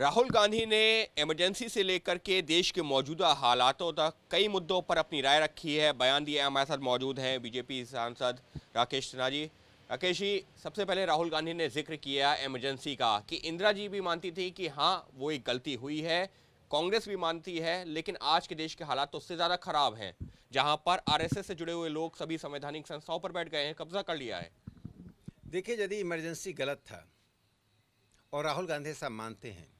राहुल गांधी ने इमरजेंसी से लेकर के देश के मौजूदा हालातों तक कई मुद्दों पर अपनी राय रखी है बयान दिया हमारे साथ मौजूद हैं बीजेपी सांसद राकेश सिन्हा जी राकेश जी सबसे पहले राहुल गांधी ने जिक्र किया इमरजेंसी का कि इंदिरा जी भी मानती थी कि हाँ वो एक गलती हुई है कांग्रेस भी मानती है लेकिन आज के देश के हालात तो उससे ज़्यादा खराब हैं जहाँ पर आर से जुड़े हुए लोग सभी संवैधानिक संस्थाओं पर बैठ गए हैं कब्जा कर लिया है देखिए यदि इमरजेंसी गलत था और राहुल गांधी साहब मानते हैं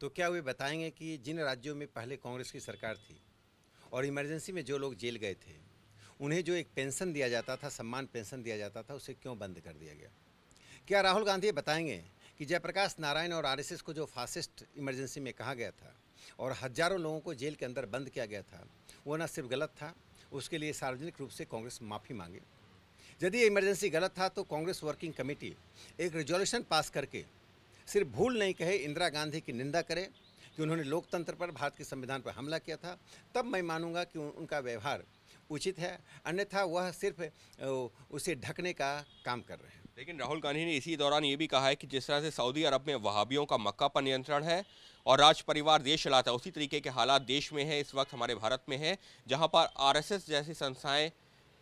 तो क्या वे बताएंगे कि जिन राज्यों में पहले कांग्रेस की सरकार थी और इमरजेंसी में जो लोग जेल गए थे उन्हें जो एक पेंशन दिया जाता था सम्मान पेंशन दिया जाता था उसे क्यों बंद कर दिया गया क्या राहुल गांधी बताएंगे कि जयप्रकाश नारायण और आरएसएस को जो फासिस्ट इमरजेंसी में कहा गया था और हजारों लोगों को जेल के अंदर बंद किया गया था वो ना सिर्फ गलत था उसके लिए सार्वजनिक रूप से कांग्रेस माफ़ी मांगे यदि ये इमरजेंसी गलत था तो कांग्रेस वर्किंग कमेटी एक रेजोल्यूशन पास करके सिर्फ भूल नहीं कहे इंदिरा गांधी की निंदा करे कि उन्होंने लोकतंत्र पर भारत के संविधान पर हमला किया था तब मैं मानूंगा कि उनका व्यवहार उचित है अन्यथा वह सिर्फ उसे ढकने का काम कर रहे हैं लेकिन राहुल गांधी ने इसी दौरान ये भी कहा है कि जिस तरह से सऊदी अरब में वहाबियों का मक्का पर नियंत्रण है और राज परिवार देश चलाता है उसी तरीके के हालात देश में है इस वक्त हमारे भारत में है जहाँ पर आर जैसी संस्थाएँ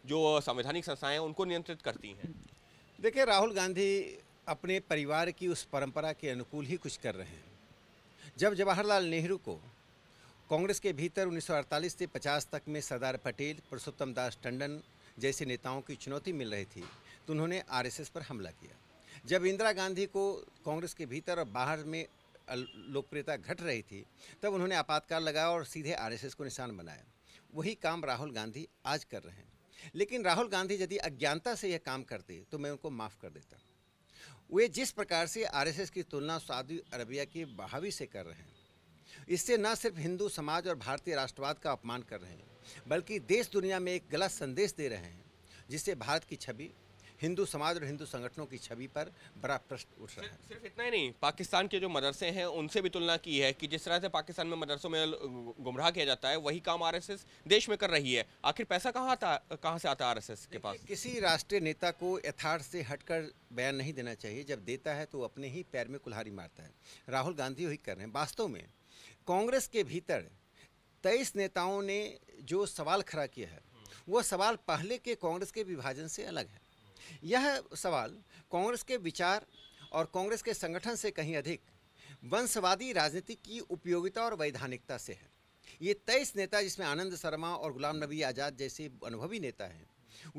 जो संवैधानिक संस्थाएँ हैं उनको नियंत्रित करती हैं देखिए राहुल गांधी अपने परिवार की उस परंपरा के अनुकूल ही कुछ कर रहे हैं जब जवाहरलाल नेहरू को कांग्रेस के भीतर 1948 से 50 तक में सरदार पटेल पुरुषोत्तम दास टंडन जैसे नेताओं की चुनौती मिल रही थी तो उन्होंने आरएसएस पर हमला किया जब इंदिरा गांधी को कांग्रेस के भीतर और बाहर में लोकप्रियता घट रही थी तब उन्होंने आपातकाल लगाया और सीधे आरएसएस को निशान बनाया वही काम राहुल गांधी आज कर रहे हैं लेकिन राहुल गांधी यदि अज्ञानता से यह काम करते तो मैं उनको माफ़ कर देता वे जिस प्रकार से आरएसएस की तुलना सऊदी अरबिया की बहावी से कर रहे हैं इससे न सिर्फ हिंदू समाज और भारतीय राष्ट्रवाद का अपमान कर रहे हैं बल्कि देश दुनिया में एक गलत संदेश दे रहे हैं जिससे भारत की छवि हिंदू समाज और हिंदू संगठनों की छवि पर बड़ा प्रश्न उठ रहा है सिर्फ इतना ही नहीं पाकिस्तान के जो मदरसे हैं उनसे भी तुलना की है कि जिस तरह से पाकिस्तान में मदरसों में गुमराह किया जाता है वही काम आर देश में कर रही है आखिर पैसा कहाँ आता कहाँ से आता आर के पास किसी राष्ट्रीय नेता को यथार्थ से हटकर बयान नहीं देना चाहिए जब देता है तो अपने ही पैर में कुल्हारी मारता है राहुल गांधी वही कर रहे हैं वास्तव में कांग्रेस के भीतर तेईस नेताओं ने जो सवाल खड़ा किया है वह सवाल पहले के कांग्रेस के विभाजन से अलग है यह सवाल कांग्रेस के विचार और कांग्रेस के संगठन से कहीं अधिक वंशवादी राजनीति की उपयोगिता और वैधानिकता से है ये तेईस नेता जिसमें आनंद शर्मा और गुलाम नबी आज़ाद जैसे अनुभवी नेता हैं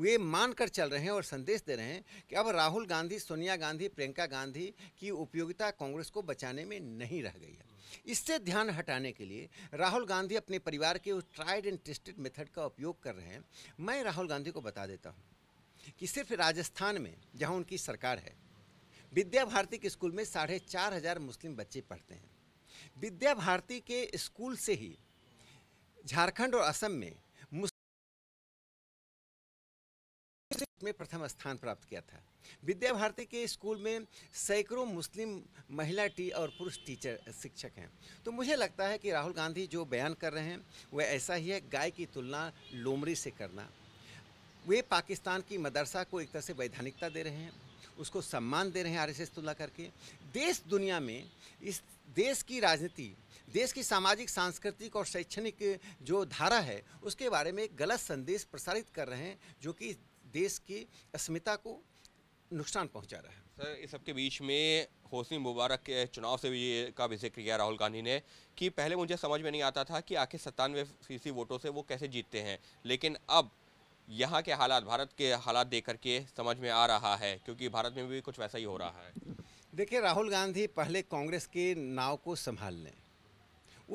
वे मानकर चल रहे हैं और संदेश दे रहे हैं कि अब राहुल गांधी सोनिया गांधी प्रियंका गांधी की उपयोगिता कांग्रेस को बचाने में नहीं रह गई है इससे ध्यान हटाने के लिए राहुल गांधी अपने परिवार के उस ट्राइड एंड टेस्टेड मेथड का उपयोग कर रहे हैं मैं राहुल गांधी को बता देता हूँ कि सिर्फ राजस्थान में जहाँ उनकी सरकार है विद्या भारती के स्कूल में साढ़े चार हज़ार मुस्लिम बच्चे पढ़ते हैं विद्या भारती के स्कूल से ही झारखंड और असम में में प्रथम स्थान प्राप्त किया था विद्या भारती के स्कूल में सैकड़ों मुस्लिम महिला टी और पुरुष टीचर शिक्षक हैं तो मुझे लगता है कि राहुल गांधी जो बयान कर रहे हैं वह ऐसा ही है गाय की तुलना लोमड़ी से करना वे पाकिस्तान की मदरसा को एक तरह से वैधानिकता दे रहे हैं उसको सम्मान दे रहे हैं आरएसएस तुला करके देश दुनिया में इस देश की राजनीति देश की सामाजिक सांस्कृतिक और शैक्षणिक जो धारा है उसके बारे में एक गलत संदेश प्रसारित कर रहे हैं जो कि देश की अस्मिता को नुकसान पहुंचा रहा है सर इस सबके बीच में होसनी मुबारक के चुनाव से भी का भी जिक्र किया राहुल गांधी ने कि पहले मुझे समझ में नहीं आता था कि आखिर सत्तानवे फीसदी वोटों से वो कैसे जीतते हैं लेकिन अब यहाँ के हालात भारत के हालात देख करके समझ में आ रहा है क्योंकि भारत में भी कुछ वैसा ही हो रहा है देखिए राहुल गांधी पहले कांग्रेस के नाव को संभाल लें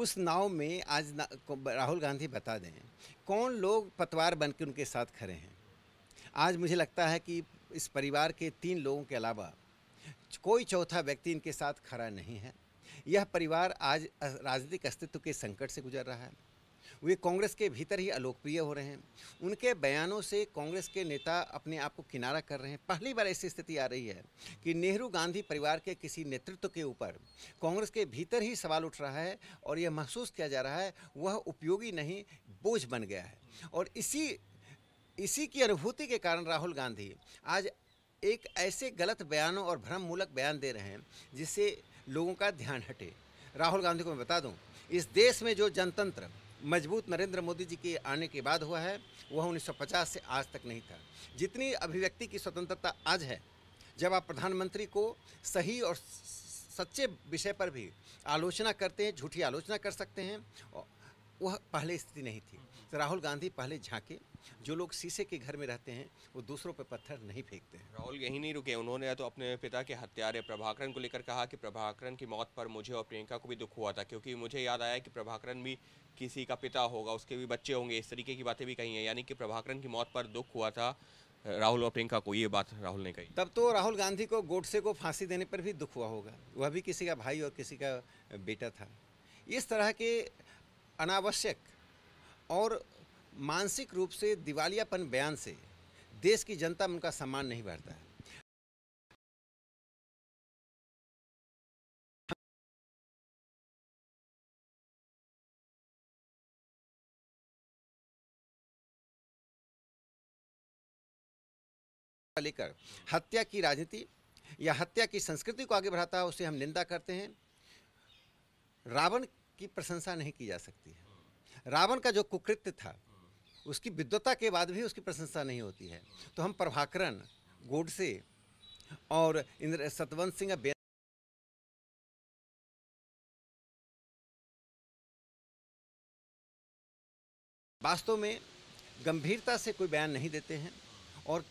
उस नाव में आज ना, राहुल गांधी बता दें कौन लोग पतवार बन के उनके साथ खड़े हैं आज मुझे लगता है कि इस परिवार के तीन लोगों के अलावा कोई चौथा व्यक्ति इनके साथ खड़ा नहीं है यह परिवार आज राजनीतिक अस्तित्व के संकट से गुजर रहा है वे कांग्रेस के भीतर ही अलोकप्रिय हो रहे हैं उनके बयानों से कांग्रेस के नेता अपने आप को किनारा कर रहे हैं पहली बार ऐसी स्थिति आ रही है कि नेहरू गांधी परिवार के किसी नेतृत्व के ऊपर कांग्रेस के भीतर ही सवाल उठ रहा है और यह महसूस किया जा रहा है वह उपयोगी नहीं बोझ बन गया है और इसी इसी की अनुभूति के कारण राहुल गांधी आज एक ऐसे गलत बयानों और भ्रममूलक बयान दे रहे हैं जिससे लोगों का ध्यान हटे राहुल गांधी को मैं बता दूं इस देश में जो जनतंत्र मजबूत नरेंद्र मोदी जी के आने के बाद हुआ है वह 1950 से आज तक नहीं था जितनी अभिव्यक्ति की स्वतंत्रता आज है जब आप प्रधानमंत्री को सही और सच्चे विषय पर भी आलोचना करते हैं झूठी आलोचना कर सकते हैं वह पहले स्थिति नहीं थी तो राहुल गांधी पहले झांके जो लोग शीशे के घर में रहते हैं वो दूसरों पर पत्थर नहीं फेंकते हैं राहुल यहीं नहीं रुके उन्होंने तो अपने पिता के हत्यारे प्रभाकरण को लेकर कहा कि प्रभाकरण की मौत पर मुझे और प्रियंका को भी दुख हुआ था क्योंकि मुझे याद आया कि प्रभाकरण भी किसी का पिता होगा उसके भी बच्चे होंगे इस तरीके की बातें भी कही हैं यानी कि प्रभाकरण की मौत पर दुख हुआ था राहुल और प्रियंका को ये बात राहुल ने कही तब तो राहुल गांधी को गोडसे को फांसी देने पर भी दुख हुआ होगा वह भी किसी का भाई और किसी का बेटा था इस तरह के अनावश्यक और मानसिक रूप से दिवालियापन बयान से देश की जनता में उनका सम्मान नहीं बढ़ता है लेकर हत्या की राजनीति या हत्या की संस्कृति को आगे बढ़ाता है उसे हम निंदा करते हैं रावण की प्रशंसा नहीं की जा सकती है रावण का जो कुकृत्य था उसकी विद्वता के बाद भी उसकी प्रशंसा नहीं होती है तो हम प्रभाकरण गोडसे और इंद्र सतवंत सिंह वास्तव में गंभीरता से कोई बयान नहीं देते हैं और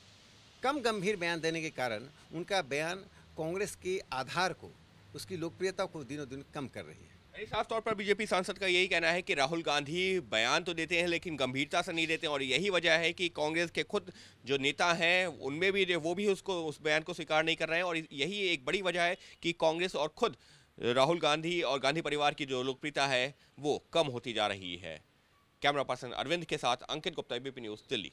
कम गंभीर बयान देने के कारण उनका बयान कांग्रेस के आधार को उसकी लोकप्रियता को दिनों दिन कम कर रही है साफ तौर पर बीजेपी सांसद का यही कहना है कि राहुल गांधी बयान तो देते हैं लेकिन गंभीरता से नहीं देते और यही वजह है कि कांग्रेस के खुद जो नेता हैं उनमें भी वो भी उसको उस बयान को स्वीकार नहीं कर रहे हैं और यही एक बड़ी वजह है कि कांग्रेस और खुद राहुल गांधी और गांधी परिवार की जो लोकप्रियता है वो कम होती जा रही है कैमरा पर्सन अरविंद के साथ अंकित गुप्ता बीपी न्यूज़ दिल्ली